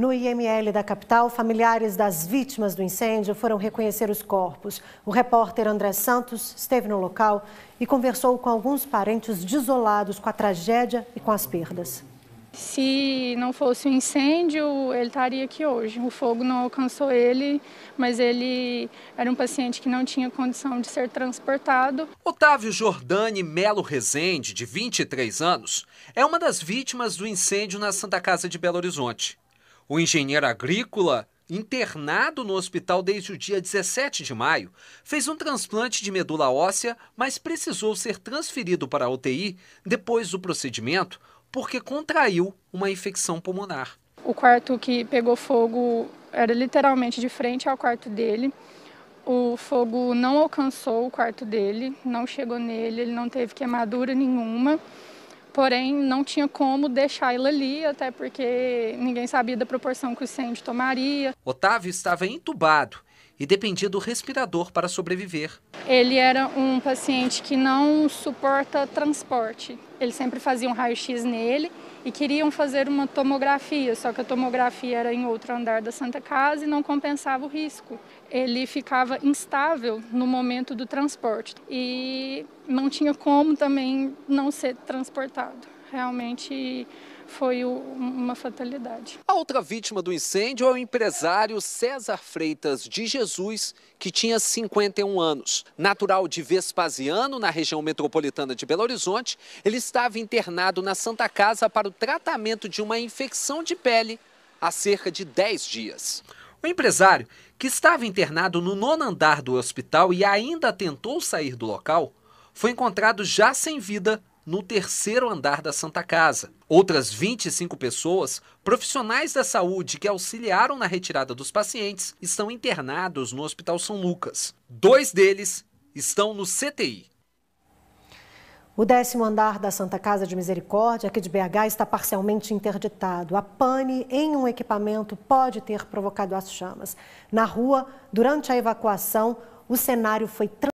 No IML da capital, familiares das vítimas do incêndio foram reconhecer os corpos. O repórter André Santos esteve no local e conversou com alguns parentes desolados com a tragédia e com as perdas. Se não fosse o incêndio, ele estaria aqui hoje. O fogo não alcançou ele, mas ele era um paciente que não tinha condição de ser transportado. Otávio Jordani Melo Rezende, de 23 anos, é uma das vítimas do incêndio na Santa Casa de Belo Horizonte. O engenheiro agrícola, internado no hospital desde o dia 17 de maio, fez um transplante de medula óssea, mas precisou ser transferido para a UTI depois do procedimento porque contraiu uma infecção pulmonar. O quarto que pegou fogo era literalmente de frente ao quarto dele. O fogo não alcançou o quarto dele, não chegou nele, ele não teve queimadura nenhuma. Porém, não tinha como deixá lo ali, até porque ninguém sabia da proporção que o incêndio tomaria. Otávio estava entubado e dependia do respirador para sobreviver. Ele era um paciente que não suporta transporte. Eles sempre faziam um raio-x nele e queriam fazer uma tomografia, só que a tomografia era em outro andar da Santa Casa e não compensava o risco. Ele ficava instável no momento do transporte e não tinha como também não ser transportado realmente foi uma fatalidade. A outra vítima do incêndio é o empresário César Freitas de Jesus, que tinha 51 anos. Natural de Vespasiano, na região metropolitana de Belo Horizonte, ele estava internado na Santa Casa para o tratamento de uma infecção de pele há cerca de 10 dias. O empresário, que estava internado no nono andar do hospital e ainda tentou sair do local, foi encontrado já sem vida no terceiro andar da Santa Casa. Outras 25 pessoas, profissionais da saúde que auxiliaram na retirada dos pacientes, estão internados no Hospital São Lucas. Dois deles estão no CTI. O décimo andar da Santa Casa de Misericórdia, aqui de BH, está parcialmente interditado. A pane em um equipamento pode ter provocado as chamas. Na rua, durante a evacuação, o cenário foi